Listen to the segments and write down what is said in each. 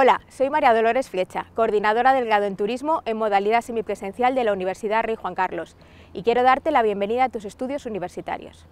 Hola, soy María Dolores Flecha, coordinadora del grado en turismo en modalidad semipresencial de la Universidad Rey Juan Carlos, y quiero darte la bienvenida a tus estudios universitarios.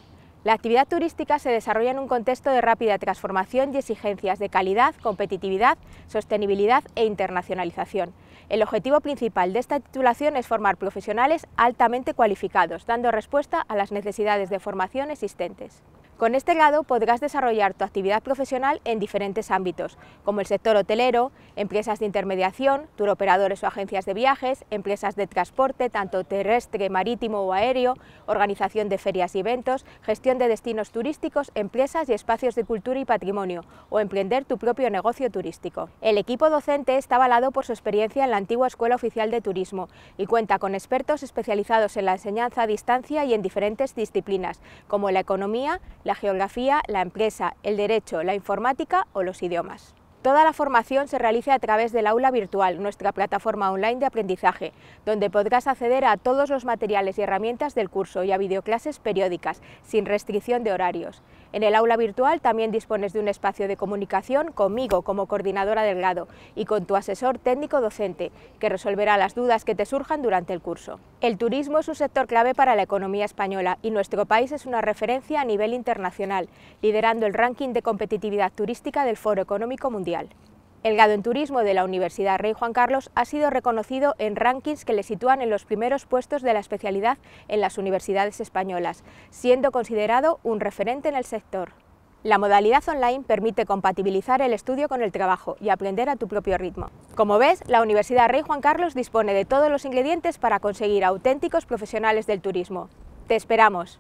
La actividad turística se desarrolla en un contexto de rápida transformación y exigencias de calidad, competitividad, sostenibilidad e internacionalización. El objetivo principal de esta titulación es formar profesionales altamente cualificados, dando respuesta a las necesidades de formación existentes. Con este grado podrás desarrollar tu actividad profesional en diferentes ámbitos, como el sector hotelero, empresas de intermediación, turoperadores o agencias de viajes, empresas de transporte, tanto terrestre, marítimo o aéreo, organización de ferias y eventos, gestión de destinos turísticos, empresas y espacios de cultura y patrimonio, o emprender tu propio negocio turístico. El equipo docente está avalado por su experiencia en la antigua Escuela Oficial de Turismo y cuenta con expertos especializados en la enseñanza a distancia y en diferentes disciplinas, como la economía, la geografía, la empresa, el derecho, la informática o los idiomas. Toda la formación se realiza a través del aula virtual, nuestra plataforma online de aprendizaje, donde podrás acceder a todos los materiales y herramientas del curso y a videoclases periódicas, sin restricción de horarios. En el aula virtual también dispones de un espacio de comunicación conmigo como coordinadora del grado y con tu asesor técnico docente, que resolverá las dudas que te surjan durante el curso. El turismo es un sector clave para la economía española y nuestro país es una referencia a nivel internacional, liderando el ranking de competitividad turística del Foro Económico Mundial. El gado en turismo de la Universidad Rey Juan Carlos ha sido reconocido en rankings que le sitúan en los primeros puestos de la especialidad en las universidades españolas, siendo considerado un referente en el sector. La modalidad online permite compatibilizar el estudio con el trabajo y aprender a tu propio ritmo. Como ves, la Universidad Rey Juan Carlos dispone de todos los ingredientes para conseguir auténticos profesionales del turismo. ¡Te esperamos!